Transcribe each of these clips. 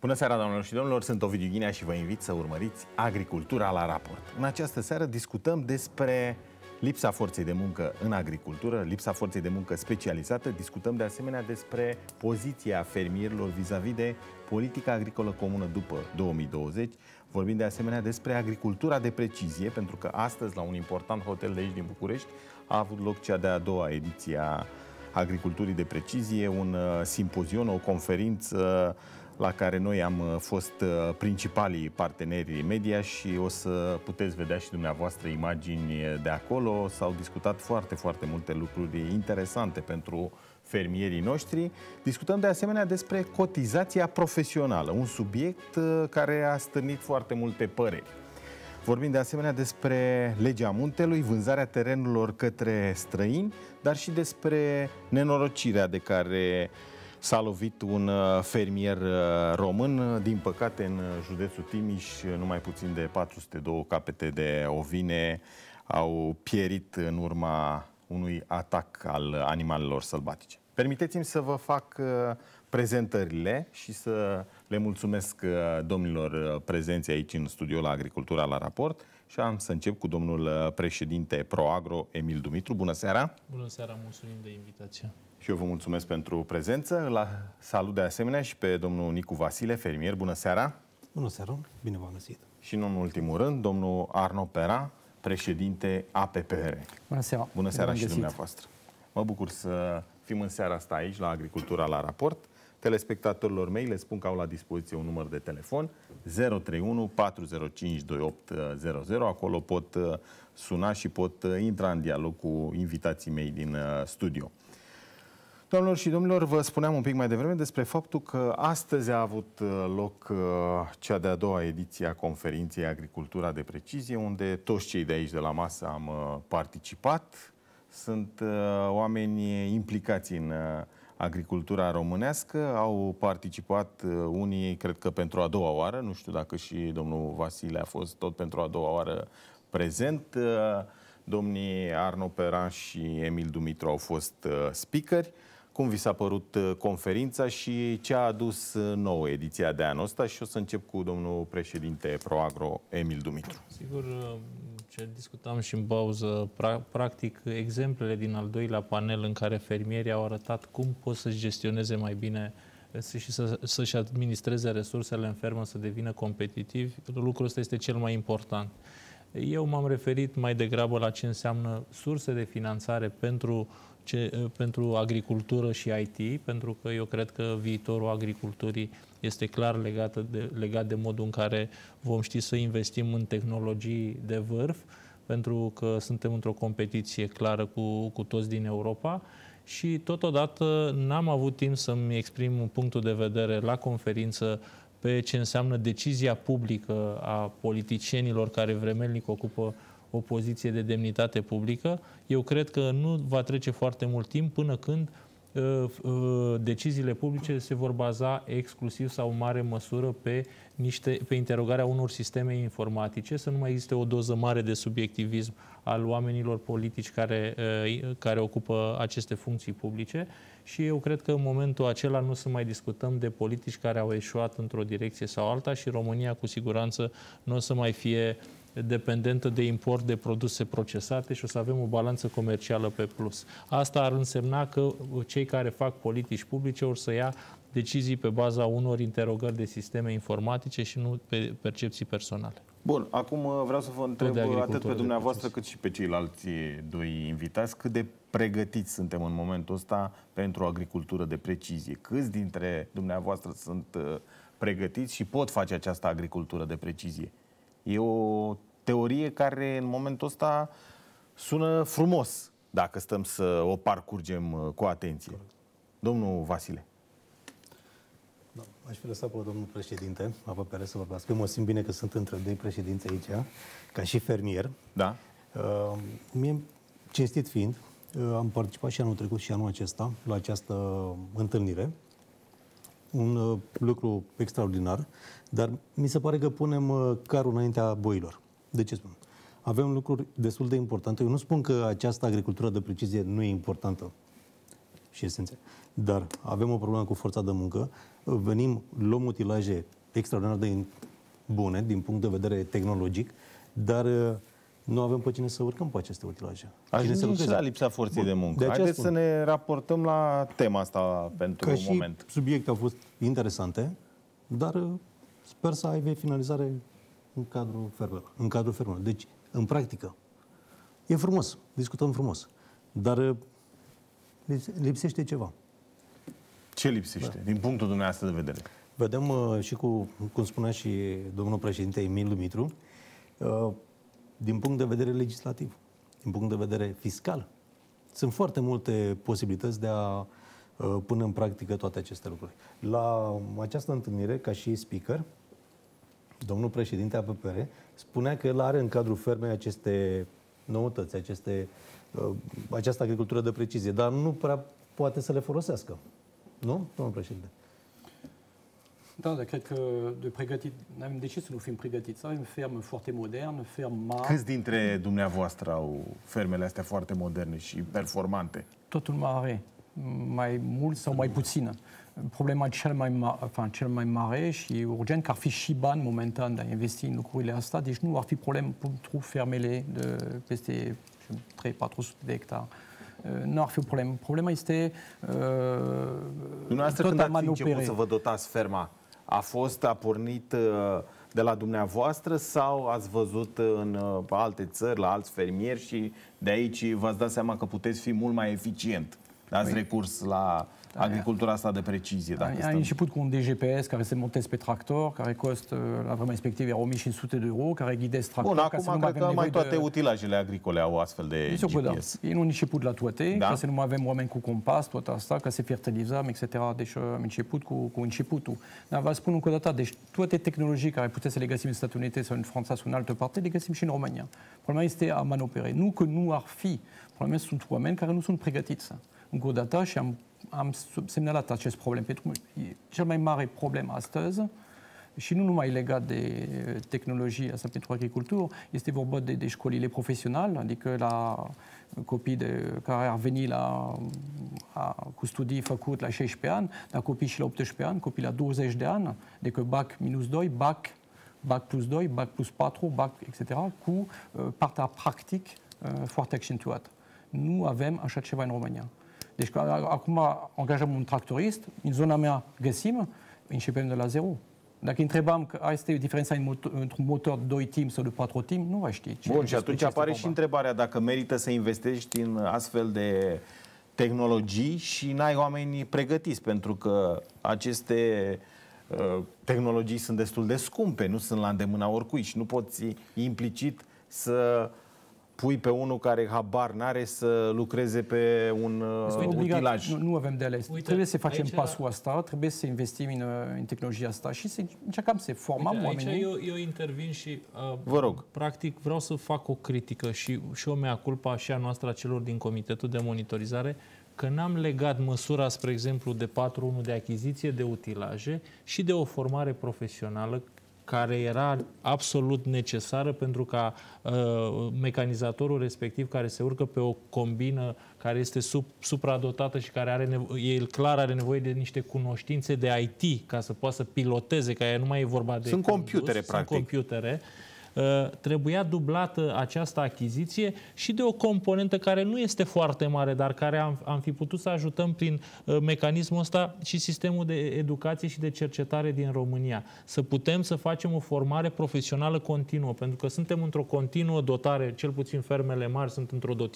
Bună seara, doamnelor și domnilor! Sunt Ovidiu Ghinea și vă invit să urmăriți Agricultura la raport. În această seară discutăm despre lipsa forței de muncă în agricultură, lipsa forței de muncă specializată. Discutăm de asemenea despre poziția fermierilor vis-a-vis -vis de politica agricolă comună după 2020. Vorbim de asemenea despre agricultura de precizie, pentru că astăzi, la un important hotel de aici din București, a avut loc cea de-a doua ediție a agriculturii de precizie, un uh, simpozion, o conferință uh, la care noi am uh, fost uh, principalii parteneri media și o să puteți vedea și dumneavoastră imagini de acolo. S-au discutat foarte, foarte multe lucruri interesante pentru fermierii noștri. Discutăm de asemenea despre cotizația profesională, un subiect uh, care a stârnit foarte multe păreri. Vorbim de asemenea despre legea muntelui, vânzarea terenurilor către străini, dar și despre nenorocirea de care uh, s-a lovit un uh, fermier uh, român, din păcate în uh, județul Timiș, numai puțin de 402 capete de ovine au pierit în urma unui atac al animalelor sălbatice. Permiteți-mi să vă fac prezentările și să le mulțumesc domnilor prezenți aici în studio la Agricultura la Raport și am să încep cu domnul președinte ProAgro, Emil Dumitru. Bună seara! Bună seara, mulțumim de invitație! Și eu vă mulțumesc pentru prezență. La salut de asemenea și pe domnul Nicu Vasile, fermier. Bună seara! Bună seara! Bine v-am găsit! Și nu în ultimul rând, domnul Arno Pera, președinte APPR. Bună seara! Bună seara și dumneavoastră! Mă bucur să fim în seara asta aici, la Agricultura la Raport. Telespectatorilor mei le spun că au la dispoziție un număr de telefon 031 405 2800. Acolo pot uh, suna și pot uh, intra în dialog cu invitații mei din uh, studio. Doamnelor și domnilor, vă spuneam un pic mai devreme despre faptul că astăzi a avut uh, loc uh, cea de-a doua ediție a conferinței Agricultura de Precizie, unde toți cei de aici de la masă am uh, participat. Sunt oameni implicați în agricultura românească. Au participat unii, cred că pentru a doua oară, nu știu dacă și domnul Vasile a fost tot pentru a doua oară prezent. Domnii Arno Peran și Emil Dumitru au fost speakeri. Cum vi s-a părut uh, conferința și ce a adus uh, nouă ediția de anul ăsta? Și o să încep cu domnul președinte ProAgro, Emil Dumitru. Sigur, uh, ce discutam și în pauză, pra practic exemplele din al doilea panel în care fermierii au arătat cum pot să-și gestioneze mai bine și să, să-și administreze resursele în fermă, să devină competitivi, lucrul ăsta este cel mai important. Eu m-am referit mai degrabă la ce înseamnă surse de finanțare pentru uh, ce, pentru agricultură și IT, pentru că eu cred că viitorul agriculturii este clar legat de, legat de modul în care vom ști să investim în tehnologii de vârf, pentru că suntem într-o competiție clară cu, cu toți din Europa și totodată n-am avut timp să-mi exprim un punctul de vedere la conferință pe ce înseamnă decizia publică a politicienilor care vremelnic ocupă uh, o poziție de demnitate publică. Eu cred că nu va trece foarte mult timp până când uh, uh, deciziile publice se vor baza exclusiv sau în mare măsură pe, niște, pe interogarea unor sisteme informatice, să nu mai existe o doză mare de subiectivism al oamenilor politici care, uh, care ocupă aceste funcții publice și eu cred că în momentul acela nu să mai discutăm de politici care au eșuat într-o direcție sau alta și România cu siguranță nu o să mai fie uh, dependentă de import de produse procesate și o să avem o balanță comercială pe plus. Asta ar însemna că cei care fac politici publice or să ia decizii pe baza unor interogări de sisteme informatice și nu pe percepții personale. Bun, acum uh, vreau să vă întreb uh, atât pe dumneavoastră cât și pe ceilalți uh, doi invitați cât de pregătiți suntem în momentul ăsta pentru o agricultură de precizie. Câți dintre dumneavoastră sunt pregătiți și pot face această agricultură de precizie? E o teorie care în momentul ăsta sună frumos dacă stăm să o parcurgem uh, cu atenție. Corect. Domnul Vasile. Da, aș fi lăsat pe domnul președinte, apă pe să vorbească. Eu mă simt bine că sunt între doi președinți aici, ca și fermier. Da. Uh, mie, cinstit fiind, uh, am participat și anul trecut și anul acesta la această întâlnire un uh, lucru extraordinar, dar mi se pare că punem uh, carul înaintea boilor. De ce spun? Avem lucruri destul de importante. Eu nu spun că această agricultură de precizie nu e importantă și esențial, dar avem o problemă cu forța de muncă, venim, luăm utilaje extraordinar de bune din punct de vedere tehnologic, dar uh, nu avem pe cine să urcăm pe aceste utilaje. Ajungem și la lipsa forței Bun. de muncă. De Haideți spun. să ne raportăm la tema asta pentru Că un moment. subiecte au fost interesante, dar uh, sper să aibă finalizare în cadrul fermelor. În cadrul fermelor. Deci, în practică, e frumos, discutăm frumos, dar uh, lipsește ceva. Ce lipsește, da. din punctul dumneavoastră de vedere? Vedem uh, și cu, cum spunea și domnul președinte Emil Dumitru, din punct de vedere legislativ, din punct de vedere fiscal. Sunt foarte multe posibilități de a uh, pune în practică toate aceste lucruri. La această întâlnire, ca și speaker, domnul președinte APPR spunea că el are în cadrul fermei aceste noutăți, aceste, uh, această agricultură de precizie, dar nu prea poate să le folosească. Nu, domnul președinte? Da, dar cred că de pregătit, am ah, de ce să nu fim pregătiți? Avem ferme foarte moderne, ferme mari. Câți dintre dumneavoastră au fermele astea foarte moderne și performante? Totul mare, mai mult sau mai puțin. Problema cel mai, ma- enfin, cel mai mare și urgent, că ar fi și bani momentan de a investi în lucrurile astea, deci nu ar fi problem pentru fermele de peste 3-400 de hectare uh, nu ar fi o problemă. Problema este uh, Dumneavoastră când ați început să vă dotați ferma, a fost, a pornit uh, de la dumneavoastră sau ați văzut în uh, alte țări, la alți fermieri și de aici v-ați dat seama că puteți fi mult mai eficient? Ați păi- recurs la da, Agricultura asta de precizie. Dacă a, a început cu un DGPS care se montez pe tractor, care costă uh, la vremea respectivă 1500 de euro, care ghidez tractorul. Bun, ca acum să nu mai că mai toate de... utilajele agricole au astfel de deci, GPS. Da. Ei nu început la toate, da? ca să nu mai avem oameni cu compas, tot asta, ca să fertilizăm, etc. Deci uh, am început cu, cu începutul. Dar vă spun încă o dată, deci toate tehnologii care puteți să le găsim în Statele Unite sau în Franța sau în altă parte, le găsim și în România. Problema este a manopere. Nu că nu ar fi. Problema sunt oameni care nu sunt pregătiți. Încă o dată și am am semnalat acest problem, pentru că e cel mai mare problem astăzi, și nu numai legat de eh, tehnologia asta pentru agricultură, este vorba de, de școlile profesionale, adică la copii de, care ar veni la, a, cu studii la 16 ani, la copii și la 18 ani, la 20 de ani, adică BAC minus 2, BAC, BAC plus 2, BAC plus 4, BAC, etc., cu pratique eh, partea practic uh, foarte Nous avons avem așa ceva en Deci acum angajăm un tractorist, în zona mea găsim, începem de la zero. Dacă întrebam că este diferența între motor, un motor de 2 timp sau de 4 timp, nu va ști. Bun, și atunci apare și întrebarea dacă merită să investești în astfel de tehnologii și n-ai oameni pregătiți, pentru că aceste uh, tehnologii sunt destul de scumpe, nu sunt la îndemâna oricui și nu poți implicit să pui pe unul care habar n-are să lucreze pe un uh, utilaj. Nu, nu avem de ales. Uite, trebuie să facem aici pasul ăsta, trebuie să investim în, uh, în tehnologia asta și să încercăm să formăm Uite, oamenii. Aici eu, eu intervin și uh, Vă rog. practic vreau să fac o critică și, și o mea culpa și a noastră a celor din Comitetul de Monitorizare că n-am legat măsura, spre exemplu, de 4.1 de achiziție de utilaje și de o formare profesională care era absolut necesară pentru ca uh, mecanizatorul respectiv care se urcă pe o combină care este sub, supradotată și care are el clar are nevoie de niște cunoștințe de IT ca să poată să piloteze, că nu mai e vorba de... Sunt condus, computere, sunt practic. Sunt computere Uh, trebuia dublată această achiziție și de o componentă care nu este foarte mare, dar care am, am fi putut să ajutăm prin uh, mecanismul ăsta și sistemul de educație și de cercetare din România. Să putem să facem o formare profesională continuă, pentru că suntem într-o continuă dotare, cel puțin fermele mari sunt într-o do,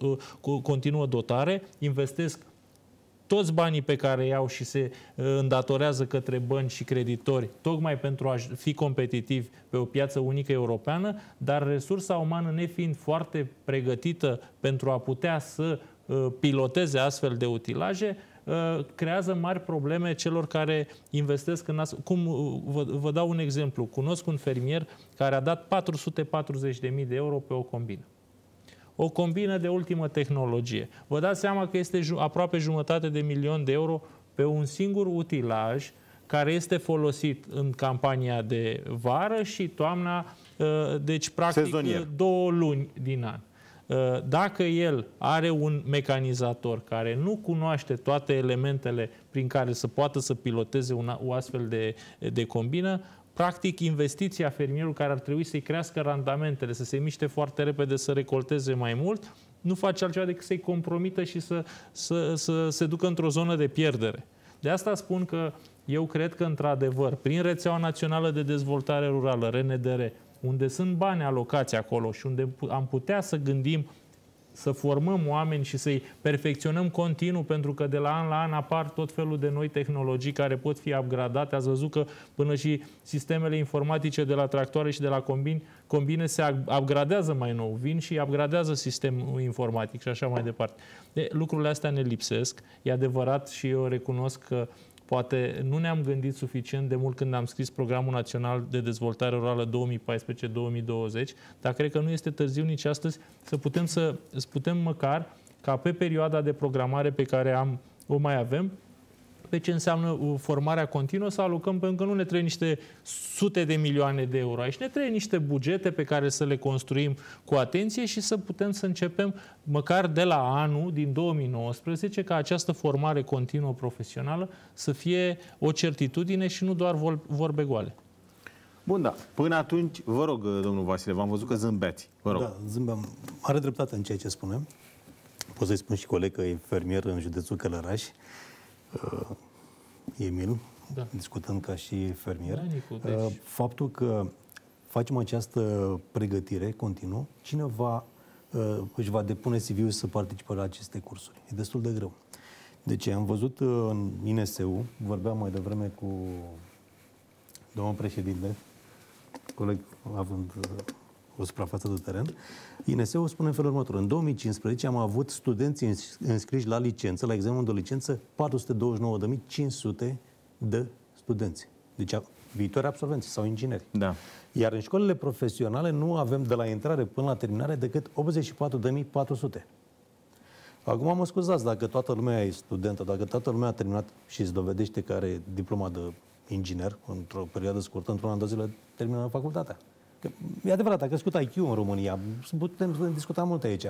uh, continuă dotare, investesc toți banii pe care iau și se uh, îndatorează către bănci și creditori, tocmai pentru a fi competitivi pe o piață unică europeană, dar resursa umană nefiind foarte pregătită pentru a putea să uh, piloteze astfel de utilaje, uh, creează mari probleme celor care investesc în astfel. Cum, vă, vă dau un exemplu. Cunosc un fermier care a dat 440.000 de euro pe o combină o combină de ultimă tehnologie. Vă dați seama că este aproape jumătate de milion de euro pe un singur utilaj care este folosit în campania de vară și toamna, uh, deci practic Sezonier. două luni din an. Uh, dacă el are un mecanizator care nu cunoaște toate elementele prin care să poată să piloteze un, o astfel de, de combină, Practic, investiția fermierului care ar trebui să-i crească randamentele, să se miște foarte repede, să recolteze mai mult, nu face altceva decât să-i compromită și să, să, să se ducă într-o zonă de pierdere. De asta spun că eu cred că, într-adevăr, prin rețeaua națională de dezvoltare rurală, RNDR, unde sunt bani alocați acolo și unde am putea să gândim să formăm oameni și să-i perfecționăm continuu, pentru că de la an la an apar tot felul de noi tehnologii care pot fi upgradate. Ați văzut că până și sistemele informatice de la tractoare și de la combine, combine se upgradează mai nou, vin și upgradează sistemul informatic și așa mai departe. De, lucrurile astea ne lipsesc, e adevărat și eu recunosc că Poate nu ne-am gândit suficient de mult când am scris Programul Național de Dezvoltare Rurală 2014-2020, dar cred că nu este târziu nici astăzi să putem, să, să putem măcar ca pe perioada de programare pe care am, o mai avem, pe ce înseamnă uh, formarea continuă, să alocăm, pentru că nu ne trebuie niște sute de milioane de euro. Aici ne trebuie niște bugete pe care să le construim cu atenție și să putem să începem măcar de la anul, din 2019, ca această formare continuă profesională să fie o certitudine și nu doar vorbe goale. Bun, da. Până atunci, vă rog, uh, domnul Vasile, v-am văzut că zâmbeați. Vă rog. Da, zâmbeam. Are dreptate în ceea ce spunem. Pot să-i spun și coleg că e infermier în județul Călăraș. Uh, Emil, da. discutând ca și fermier, da, Nicu, uh, deci... faptul că facem această pregătire continuă, cineva uh, își va depune CV-ul să participe la aceste cursuri. E destul de greu. Deci am văzut în INSU, vorbeam mai devreme cu domnul președinte, coleg având o suprafață de teren, INS-ul spune în felul următor. În 2015 am avut studenți înscriși la licență, la examenul de licență, 429.500 de studenți. Deci viitori absolvenți sau ingineri. Da. Iar în școlile profesionale nu avem de la intrare până la terminare decât 84.400. Acum mă scuzați, dacă toată lumea e studentă, dacă toată lumea a terminat și îți dovedește că are diploma de inginer, într-o perioadă scurtă, într-un an de zile, termină facultatea. Că, e adevărat, a crescut IQ în România. Putem discuta multe aici.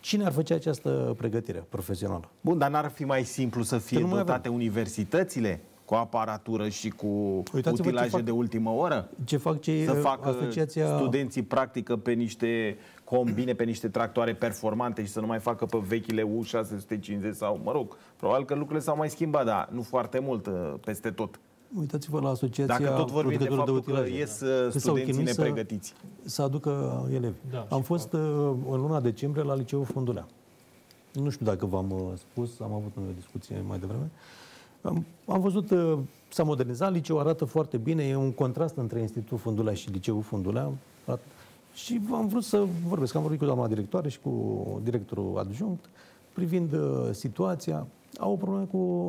Cine ar face această pregătire profesională? Bun, dar n-ar fi mai simplu să fie dotate universitățile cu aparatură și cu utilaje fac, de ultimă oră? Ce fac cei Să facă asociația... studenții practică pe niște combine, pe niște tractoare performante și să nu mai facă pe vechile U650 sau, mă rog, probabil că lucrurile s-au mai schimbat, dar nu foarte mult uh, peste tot. Uitați-vă la Asociația Dacă tot vorbim de faptul de utilaje, că ies da. studenții nepregătiți. Să, să aducă elevi. Da, am fost uh, în luna decembrie la Liceul Fundulea. Nu știu dacă v-am uh, spus, am avut o discuție mai devreme. Am, am văzut, uh, s-a modernizat, liceul arată foarte bine, e un contrast între Institutul Fundulea și Liceul Fundulea. Și am vrut să vorbesc, am vorbit cu doamna directoare și cu directorul adjunct privind situația. Au o problemă cu,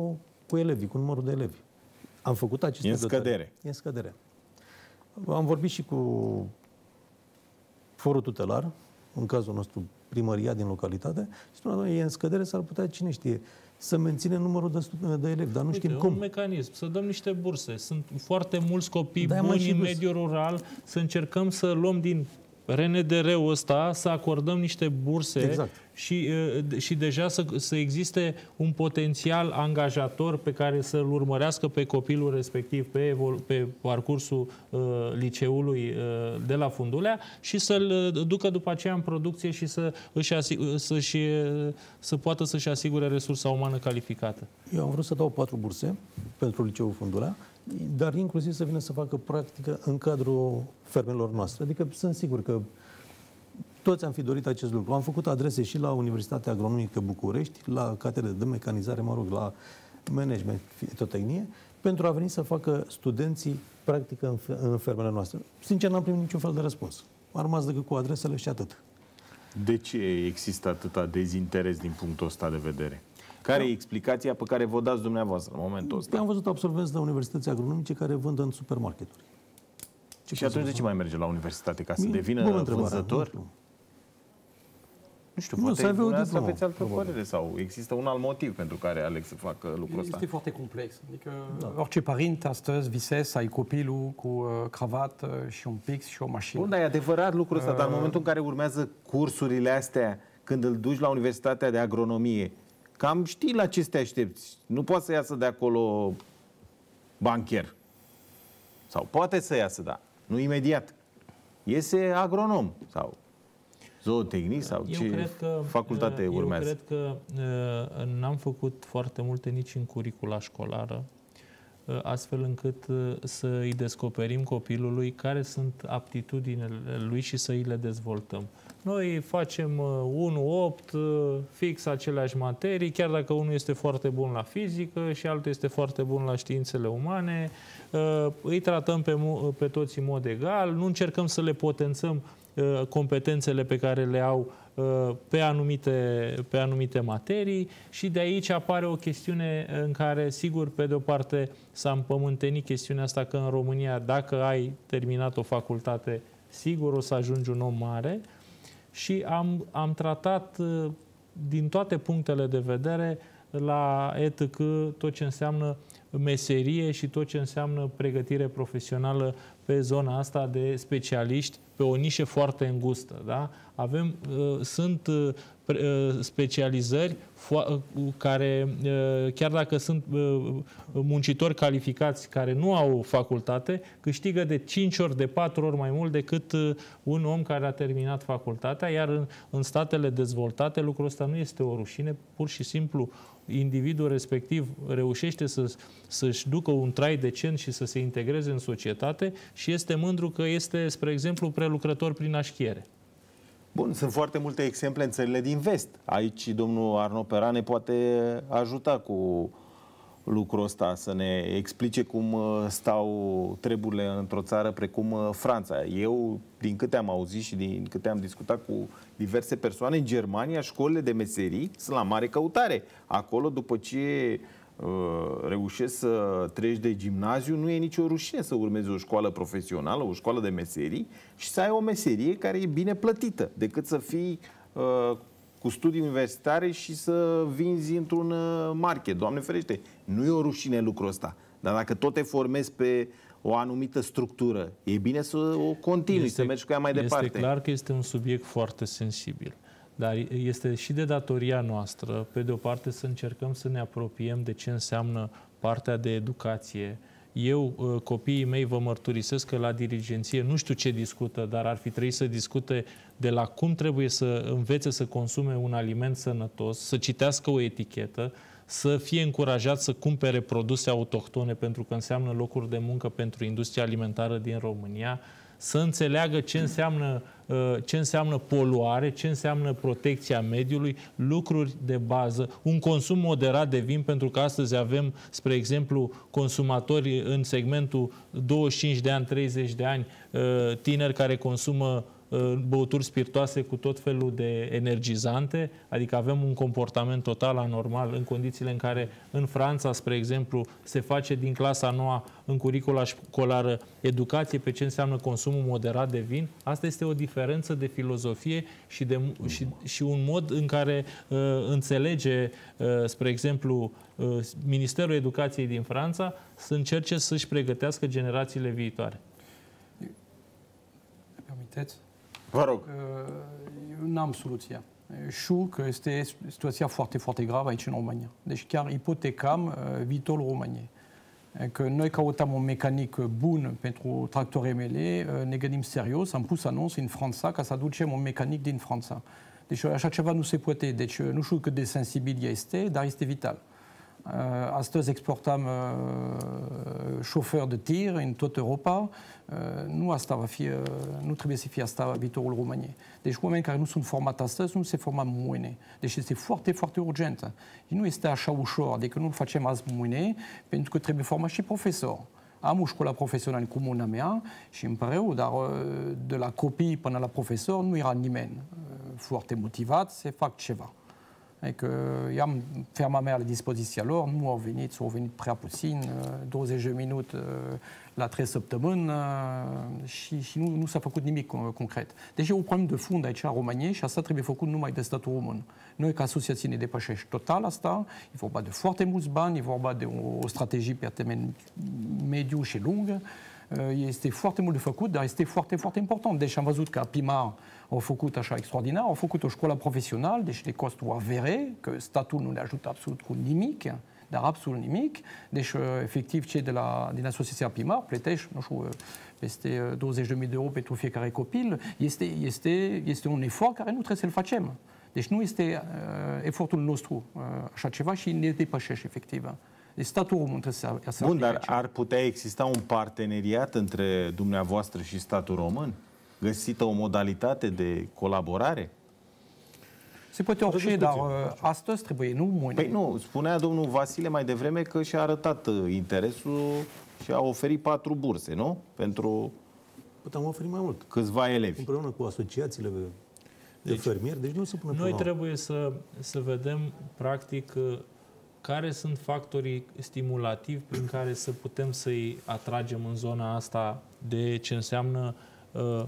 cu elevii, cu numărul de elevi. Am făcut aceste E în scădere. Dotări. E în scădere. Am vorbit și cu forul tutelar, în cazul nostru primăria din localitate, și spunea, doamne, e în scădere, s-ar putea, cine știe, să menține numărul de, de elevi, dar nu Uite, știm cum. un mecanism, să dăm niște burse. Sunt foarte mulți copii da, buni în mediul rural, să încercăm să luăm din RNDR-ul ăsta să acordăm niște burse exact. și, uh, și deja să, să existe un potențial angajator pe care să-l urmărească pe copilul respectiv pe, pe parcursul uh, liceului uh, de la Fundulea și să-l uh, ducă după aceea în producție și să, își uh, să-și, să poată să-și asigure resursa umană calificată. Eu am vrut să dau patru burse pentru liceul Fundulea dar inclusiv să vină să facă practică în cadrul fermelor noastre. Adică sunt sigur că toți am fi dorit acest lucru. Am făcut adrese și la Universitatea Agronomică București, la catedră de mecanizare, mă rog, la management, fitotehnie, pentru a veni să facă studenții practică în, în fermele noastre. Sincer, n-am primit niciun fel de răspuns. Am rămas decât cu adresele și atât. De ce există atâta dezinteres din punctul ăsta de vedere? Care da. e explicația pe care vă dați dumneavoastră în momentul ăsta? Am văzut absolvenți de universități agronomice care vând în supermarketuri. Ce și atunci de ce mai merge la universitate? Ca să Mi devină vânzător? Nu, știu, știu, nu, poate să aveți altă probabil. părere sau există un alt motiv pentru care Alex să facă lucrul ăsta. Este foarte complex. Adică da. orice părinte astăzi visez să ai copilul cu uh, cravat și un pix și o mașină. Bun, dar e adevărat lucrul ăsta, uh, dar în uh, momentul în care urmează cursurile astea, când îl duci la Universitatea de Agronomie, Cam știi la ce te aștepți. Nu poate să iasă de acolo bancher. Sau poate să iasă, da. Nu imediat. Iese agronom sau zootehnic sau eu ce cred că, facultate eu urmează. Eu cred că uh, n-am făcut foarte multe nici în curicula școlară Uh, astfel încât uh, să îi descoperim copilului care sunt aptitudinile lui și să îi le dezvoltăm. Noi facem 1-8, uh, fix aceleași materii, chiar dacă unul este foarte bun la fizică și altul este foarte bun la științele umane, îi tratăm pe, pe toți în mod egal, nu încercăm să le potențăm competențele pe care le au Uh, pe anumite, pe anumite materii și de aici apare o chestiune în care, sigur, pe de o parte s-a împământenit chestiunea asta că în România, dacă ai terminat o facultate, sigur o să ajungi un om mare și am, am tratat uh, din toate punctele de vedere la ETC tot ce înseamnă meserie și tot ce înseamnă pregătire profesională pe zona asta de specialiști, pe o nișă foarte îngustă. Da? Avem, uh, sunt uh, uh, specializări care, chiar dacă sunt muncitori calificați care nu au facultate, câștigă de 5 ori, de 4 ori mai mult decât un om care a terminat facultatea, iar în, în statele dezvoltate lucrul ăsta nu este o rușine, pur și simplu individul respectiv reușește să, să ducă un trai decent și să se integreze în societate și este mândru că este, spre exemplu, prelucrător prin așchiere. Bun, sunt foarte multe exemple în țările din vest. Aici domnul Arno Perane poate ajuta cu lucrul ăsta, să ne explice cum uh, stau treburile într-o țară precum uh, Franța. Eu, din câte am auzit și din câte am discutat cu diverse persoane, în Germania școlile de meserii sunt la mare căutare. Acolo, după ce uh, reușești să treci de gimnaziu, nu e nicio rușine să urmezi o școală profesională, o școală de meserii și să ai o meserie care e bine plătită, decât să fii cu studii universitare și să vinzi într-un uh, market. Doamne ferește, nu e o rușine lucrul ăsta. Dar dacă tot te formezi pe o anumită structură, e bine să o continui, este, să mergi cu ea mai departe. Este clar că este un subiect foarte sensibil. Dar este și de datoria noastră, pe de o parte, să încercăm să ne apropiem de ce înseamnă partea de educație, eu, uh, copiii mei, vă mărturisesc că la dirigenție nu știu ce discută, dar ar fi trebuit să discute de la cum trebuie să învețe să consume un aliment sănătos, să citească o etichetă, să fie încurajat să cumpere produse autohtone pentru că înseamnă locuri de muncă pentru industria alimentară din România, să înțeleagă ce înseamnă, uh, ce înseamnă poluare, ce înseamnă protecția mediului, lucruri de bază, un consum moderat de vin, pentru că astăzi avem, spre exemplu, consumatori în segmentul 25 de ani, 30 de ani, uh, tineri care consumă băuturi spiritoase cu tot felul de energizante, adică avem un comportament total anormal în condițiile în care în Franța, spre exemplu, se face din clasa noua în curicula școlară educație pe ce înseamnă consumul moderat de vin. Asta este o diferență de filozofie și, de, și, și un mod în care uh, înțelege, uh, spre exemplu, uh, Ministerul Educației din Franța să încerce să-și pregătească generațiile viitoare. Permiteți Vă rog. N-am soluția. Știu că este situația foarte, foarte gravă aici în România. Deci chiar ipotecam uh, viitorul României. Că noi căutăm un mecanic bun pentru tractorul mele, uh, ne gândim serios, am pus anunț în Franța ca să aducem un mecanic din Franța. Deci așa ceva nu se poate. Deci uh, nu știu cât de sensibil este, dar este vital äh, exportam äh, de tir in tot Europa äh, euh, nu asta fi, euh, nous trebuie să fie asta viitorul României. Deci oameni care nu sunt format astăzi nu se format mâine. Deci este foarte, foarte urgentă. Nu este așa ușor, adică nu-l facem azi mâine pentru că trebuie format și profesor. Am o școală profesională cum o mea și hein, îmi pare dar euh, de la copii până la profesor nu era nimeni foarte motivat să fac ceva et que Yam ferme ma mère les dispositions alors, nous, on venait, on venait prêt à Poutine, euh, 12 et 2 minutes, euh, la 13 septembre, euh, nous, nous, ça fait beaucoup de limites euh, con, Déjà, le problème de fond, c'est la Roumanie, ça ne très bien beaucoup de limites de statut Nous, avec l'association, il n'y a total à ça, il faut pas de fortes mousses, il faut pas de stratégies pour les médias chez longues. Euh, il était fort et moule de Foucault, d'ailleurs, c'était fort et fort important. Des champs qui a Pimar, au Foucault, achat extraordinaire. Au Foucault, au la professionnelle des chez les Costes, voire que Statoul nous l'ajoute absolument limique, d'un absolument limique. Des effectifs chez de la, d'une société à Pimar, Plétèche, je je c'était 12 et demi d'euros, pétrofié carré copile. Il était, il était, il était, on est fort, carré nous tressait le facem. Des nous, il était, euh, et fort tout le nostro, euh, à chaque fois, il pas chèche, effectivement. Deci statul român trebuie să, să Bun, dar ar putea exista un parteneriat între dumneavoastră și statul român? Găsită o modalitate de colaborare? Se poate orice, dar puțin. Uh, astăzi trebuie, nu mâine. Păi nu, spunea domnul Vasile mai devreme că și-a arătat uh, interesul și a oferit patru burse, nu? Pentru Putem oferi mai mult. Câțiva elevi. Împreună cu asociațiile de deci, fermieri, deci nu se pune Noi trebuie să, să vedem, practic, uh, care sunt factorii stimulativi prin care să putem să-i atragem în zona asta de ce înseamnă uh,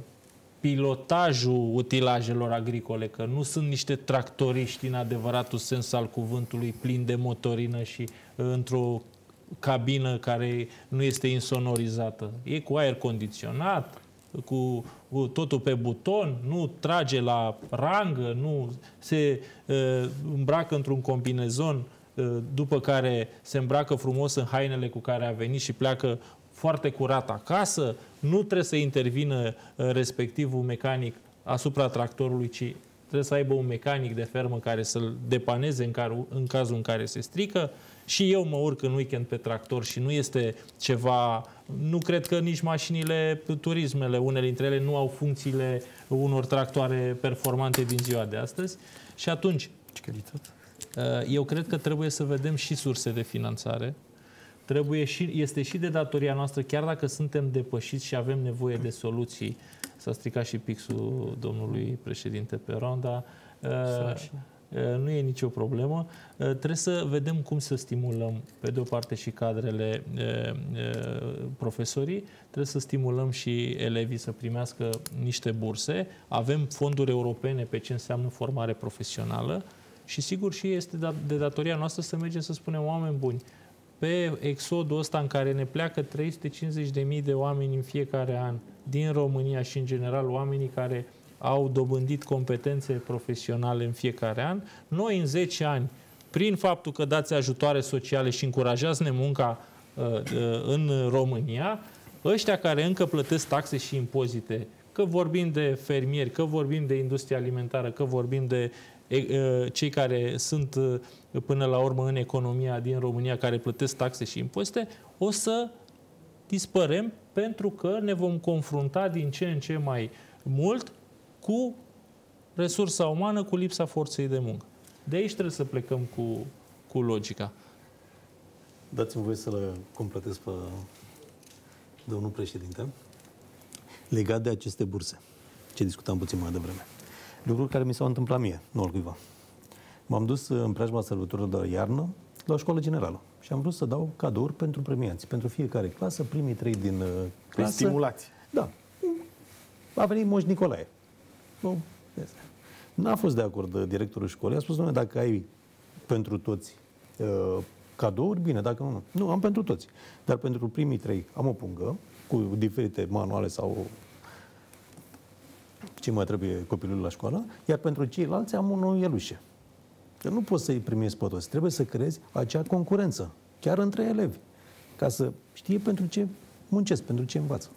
pilotajul utilajelor agricole, că nu sunt niște tractoriști în adevăratul sens al cuvântului, plini de motorină și uh, într-o cabină care nu este insonorizată. E cu aer condiționat, cu, cu totul pe buton, nu trage la rangă, nu se uh, îmbracă într-un combinezon uh, Eh, după care se îmbracă frumos în hainele cu care a venit și pleacă foarte curat acasă, nu trebuie să intervină eh, respectivul mecanic asupra tractorului, ci trebuie să aibă un mecanic de fermă care să-l depaneze în, în cazul în care se strică. Și eu mă urc în weekend pe tractor și nu este ceva... Nu cred că nici mașinile, turismele, unele dintre ele nu au funcțiile unor tractoare performante din ziua de astăzi. Și atunci... Ce calitate? Eh, eu cred că trebuie să vedem și surse de finanțare. Trebuie și, este și de datoria noastră, chiar dacă suntem depășiți și avem nevoie de soluții. S-a stricat și pixul domnului președinte Peron, dar eh, eh, nu e nicio problemă. Trebuie să vedem cum să stimulăm, pe de o parte, și cadrele profesorii, trebuie să stimulăm și elevii să primească niște burse. Avem fonduri europene pe ce înseamnă formare profesională, și sigur și este de datoria noastră să mergem să spunem oameni buni. Pe exodul ăsta în care ne pleacă 350.000 de oameni în fiecare an din România și în general oamenii care au dobândit competențe profesionale în fiecare an, noi în 10 ani, prin faptul că dați ajutoare sociale și încurajați nemunca uh, uh, în România, ăștia care încă plătesc taxe și impozite, că vorbim de fermieri, că vorbim de industria alimentară, că vorbim de cei care sunt până la urmă în economia din România, care plătesc taxe și impozite, o să dispărem pentru că ne vom confrunta din ce în ce mai mult cu resursa umană, cu lipsa forței de muncă. De aici trebuie să plecăm cu, cu logica. Dați-mi voie să le completez pe domnul președinte legat de aceste burse, ce discutam puțin mai devreme. Lucruri care mi s-au întâmplat mie, nu oricui. M-am dus în preajma sărbătorilor de iarnă la o școală generală și am vrut să dau cadouri pentru premianți. Pentru fiecare clasă, primii trei din uh, clasă... Stimulați. Da. A venit Moș Nicolae. Nu? N-a fost de acord uh, directorul școlii. A spus, domnule, dacă ai pentru toți uh, cadouri, bine, dacă nu, nu. Nu, am pentru toți. Dar pentru primii trei am o pungă cu diferite manuale sau ce mai trebuie copilul la școală, iar pentru ceilalți am unul elușe. Că nu poți să-i primești pe toți. Trebuie să creezi acea concurență, chiar între elevi, ca să știe pentru ce muncesc, pentru ce învață.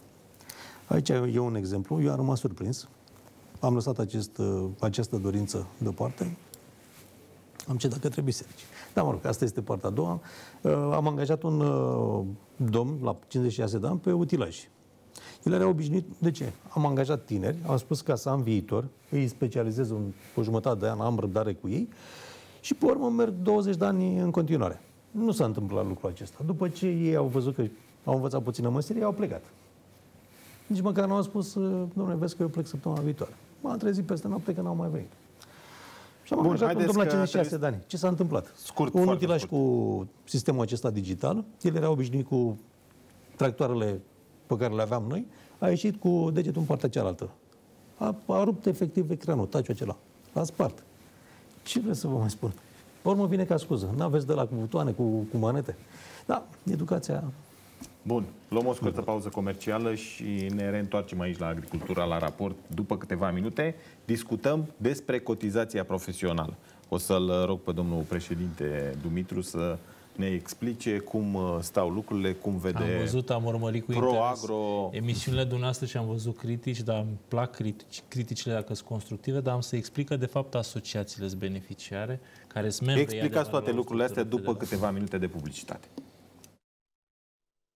Aici e un exemplu. Eu am rămas surprins. Am lăsat acest, uh, această dorință deoparte. Am ce dacă trebuie serici. Dar mă rog, asta este partea a doua. Uh, am angajat un uh, domn la 56 de ani pe utilaj el era obișnuit, de ce? Am angajat tineri, am spus ca să am viitor, îi specializez un, o jumătate de an, am răbdare cu ei și pe urmă merg 20 de ani în continuare. Nu s-a întâmplat lucrul acesta. După ce ei au văzut că au învățat puțină măsire, au plecat. Nici măcar nu au spus, uh, domnule, vezi că eu plec săptămâna viitoare. M-am trezit peste noapte că n-au mai venit. Și am Bun, angajat un la 56 trebuie... de ani. Ce s-a întâmplat? Scurt, un utilaj scurt. cu sistemul acesta digital. El era obișnuit cu tractoarele pe care le aveam noi, a ieșit cu degetul în partea cealaltă. A, a rupt efectiv ecranul, taciul acela. L-a spart. Ce vreau să vă mai spun? Pe urmă vine ca scuză. N-aveți de la cu butoane, cu, cu manete. Da, educația... Bun, luăm o scurtă pauză comercială și ne reîntoarcem aici la agricultura, la raport. După câteva minute discutăm despre cotizația profesională. O să-l rog pe domnul președinte Dumitru să ne explice cum uh, stau lucrurile, cum vede Am văzut, am urmărit cu agro emisiunile dumneavoastră și am văzut critici, dar îmi plac critici, criticile dacă sunt constructive, dar am să explică de fapt asociațiile beneficiare, care sunt membre. Explicați toate lucrurile astea după câteva minute de publicitate.